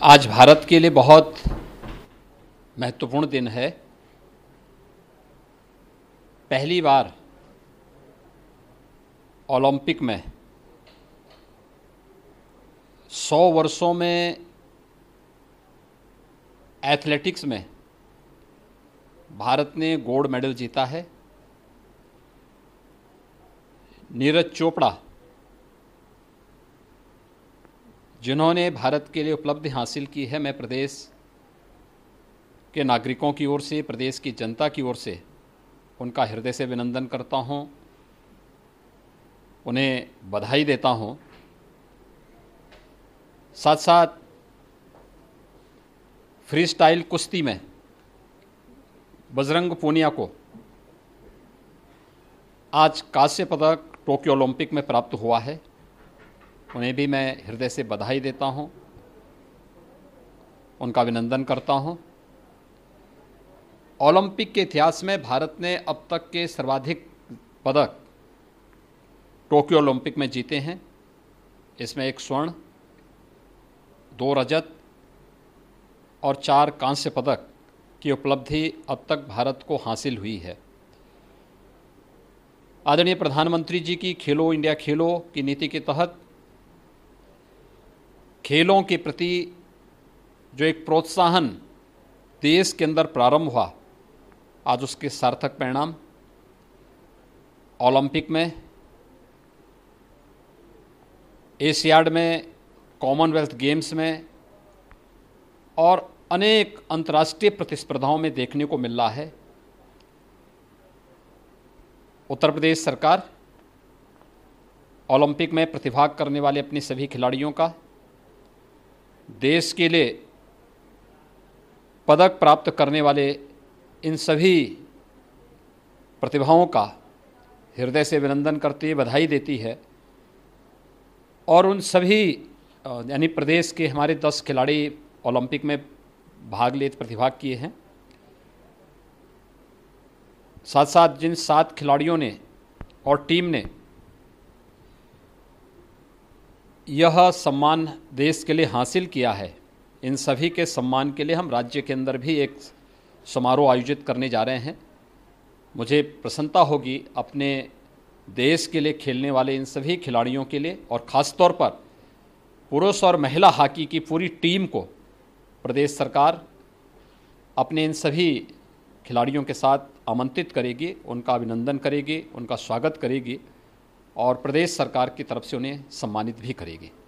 आज भारत के लिए बहुत महत्वपूर्ण दिन है पहली बार ओलंपिक में सौ वर्षों में एथलेटिक्स में भारत ने गोल्ड मेडल जीता है नीरज चोपड़ा जिन्होंने भारत के लिए उपलब्धि हासिल की है मैं प्रदेश के नागरिकों की ओर से प्रदेश की जनता की ओर से उनका हृदय से अभिनंदन करता हूँ उन्हें बधाई देता हूँ साथ साथ फ्री स्टाइल कुश्ती में बजरंग पूनिया को आज कांस्य पदक टोक्यो ओलंपिक में प्राप्त हुआ है उन्हें भी मैं हृदय से बधाई देता हूँ उनका अभिनंदन करता हूँ ओलंपिक के इतिहास में भारत ने अब तक के सर्वाधिक पदक टोक्यो ओलंपिक में जीते हैं इसमें एक स्वर्ण दो रजत और चार कांस्य पदक की उपलब्धि अब तक भारत को हासिल हुई है आदरणीय प्रधानमंत्री जी की खेलो इंडिया खेलो की नीति के तहत खेलों के प्रति जो एक प्रोत्साहन देश के अंदर प्रारंभ हुआ आज उसके सार्थक परिणाम ओलंपिक में एशियाड में कॉमनवेल्थ गेम्स में और अनेक अंतर्राष्ट्रीय प्रतिस्पर्धाओं में देखने को मिल रहा है उत्तर प्रदेश सरकार ओलंपिक में प्रतिभाग करने वाले अपने सभी खिलाड़ियों का देश के लिए पदक प्राप्त करने वाले इन सभी प्रतिभाओं का हृदय से अभिनंदन करती है बधाई देती है और उन सभी यानी प्रदेश के हमारे दस खिलाड़ी ओलंपिक में भाग ले प्रतिभाग किए हैं साथ साथ जिन सात खिलाड़ियों ने और टीम ने यह सम्मान देश के लिए हासिल किया है इन सभी के सम्मान के लिए हम राज्य के अंदर भी एक समारोह आयोजित करने जा रहे हैं मुझे प्रसन्नता होगी अपने देश के लिए खेलने वाले इन सभी खिलाड़ियों के लिए और ख़ास तौर पर पुरुष और महिला हॉकी की पूरी टीम को प्रदेश सरकार अपने इन सभी खिलाड़ियों के साथ आमंत्रित करेगी उनका अभिनंदन करेगी उनका स्वागत करेगी और प्रदेश सरकार की तरफ से उन्हें सम्मानित भी करेगी